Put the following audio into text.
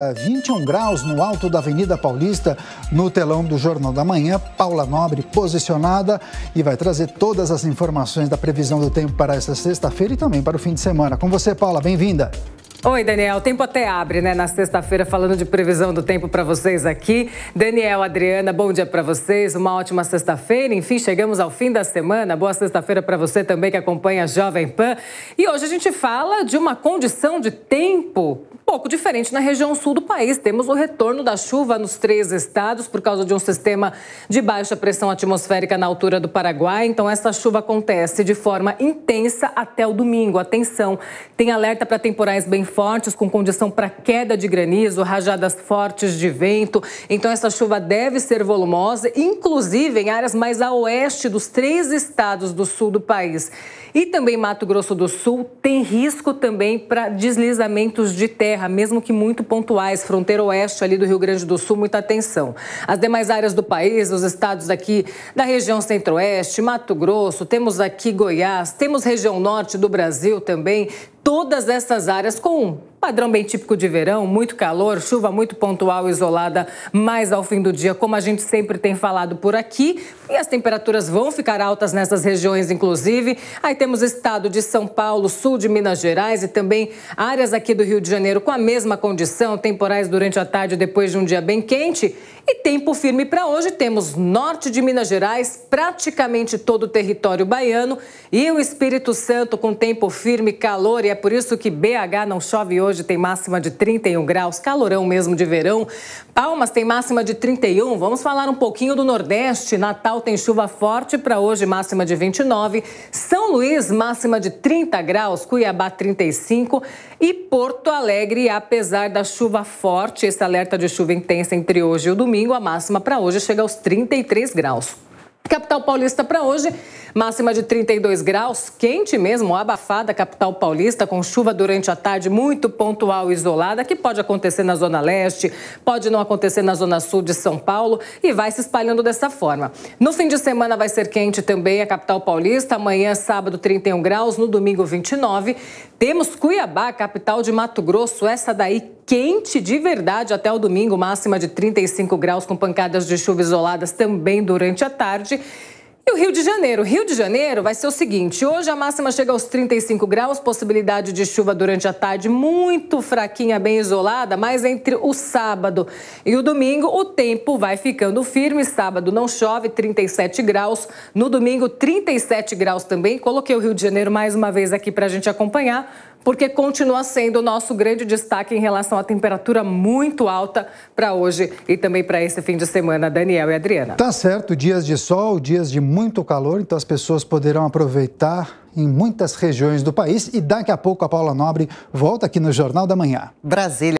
21 é, graus no alto da Avenida Paulista, no telão do Jornal da Manhã. Paula Nobre posicionada e vai trazer todas as informações da previsão do tempo para esta sexta-feira e também para o fim de semana. Com você, Paula, bem-vinda. Oi, Daniel. O tempo até abre, né? Na sexta-feira, falando de previsão do tempo para vocês aqui. Daniel, Adriana, bom dia para vocês. Uma ótima sexta-feira. Enfim, chegamos ao fim da semana. Boa sexta-feira para você também que acompanha a Jovem Pan. E hoje a gente fala de uma condição de tempo Pouco diferente na região sul do país. Temos o retorno da chuva nos três estados por causa de um sistema de baixa pressão atmosférica na altura do Paraguai. Então, essa chuva acontece de forma intensa até o domingo. Atenção, tem alerta para temporais bem fortes, com condição para queda de granizo, rajadas fortes de vento. Então, essa chuva deve ser volumosa, inclusive em áreas mais a oeste dos três estados do sul do país. E também Mato Grosso do Sul tem risco também para deslizamentos de terra terra, mesmo que muito pontuais, fronteira oeste ali do Rio Grande do Sul, muita atenção. As demais áreas do país, os estados aqui da região centro-oeste, Mato Grosso, temos aqui Goiás, temos região norte do Brasil também, todas essas áreas com um padrão bem típico de verão, muito calor, chuva muito pontual, isolada, mais ao fim do dia, como a gente sempre tem falado por aqui. E as temperaturas vão ficar altas nessas regiões, inclusive. Aí temos estado de São Paulo, sul de Minas Gerais e também áreas aqui do Rio de Janeiro com a mesma condição, temporais durante a tarde depois de um dia bem quente. E tempo firme para hoje, temos norte de Minas Gerais, praticamente todo o território baiano e o Espírito Santo com tempo firme, calor e a por isso que BH não chove hoje, tem máxima de 31 graus, calorão mesmo de verão. Palmas tem máxima de 31. Vamos falar um pouquinho do Nordeste. Natal tem chuva forte para hoje, máxima de 29. São Luís, máxima de 30 graus, Cuiabá 35 e Porto Alegre, apesar da chuva forte, esse alerta de chuva intensa entre hoje e o domingo, a máxima para hoje chega aos 33 graus. Capital paulista para hoje, máxima de 32 graus, quente mesmo, abafada capital paulista, com chuva durante a tarde muito pontual e isolada, que pode acontecer na Zona Leste, pode não acontecer na Zona Sul de São Paulo e vai se espalhando dessa forma. No fim de semana vai ser quente também a capital paulista, amanhã, sábado, 31 graus, no domingo, 29, temos Cuiabá, capital de Mato Grosso, essa daí quente de verdade até o domingo, máxima de 35 graus com pancadas de chuva isoladas também durante a tarde. E o Rio de Janeiro? Rio de Janeiro vai ser o seguinte: hoje a máxima chega aos 35 graus, possibilidade de chuva durante a tarde muito fraquinha, bem isolada, mas entre o sábado e o domingo o tempo vai ficando firme. Sábado não chove, 37 graus. No domingo, 37 graus também. Coloquei o Rio de Janeiro mais uma vez aqui para a gente acompanhar porque continua sendo o nosso grande destaque em relação à temperatura muito alta para hoje e também para esse fim de semana. Daniel e Adriana. Tá certo, dias de sol, dias de muito calor, então as pessoas poderão aproveitar em muitas regiões do país e daqui a pouco a Paula Nobre volta aqui no Jornal da Manhã. Brasília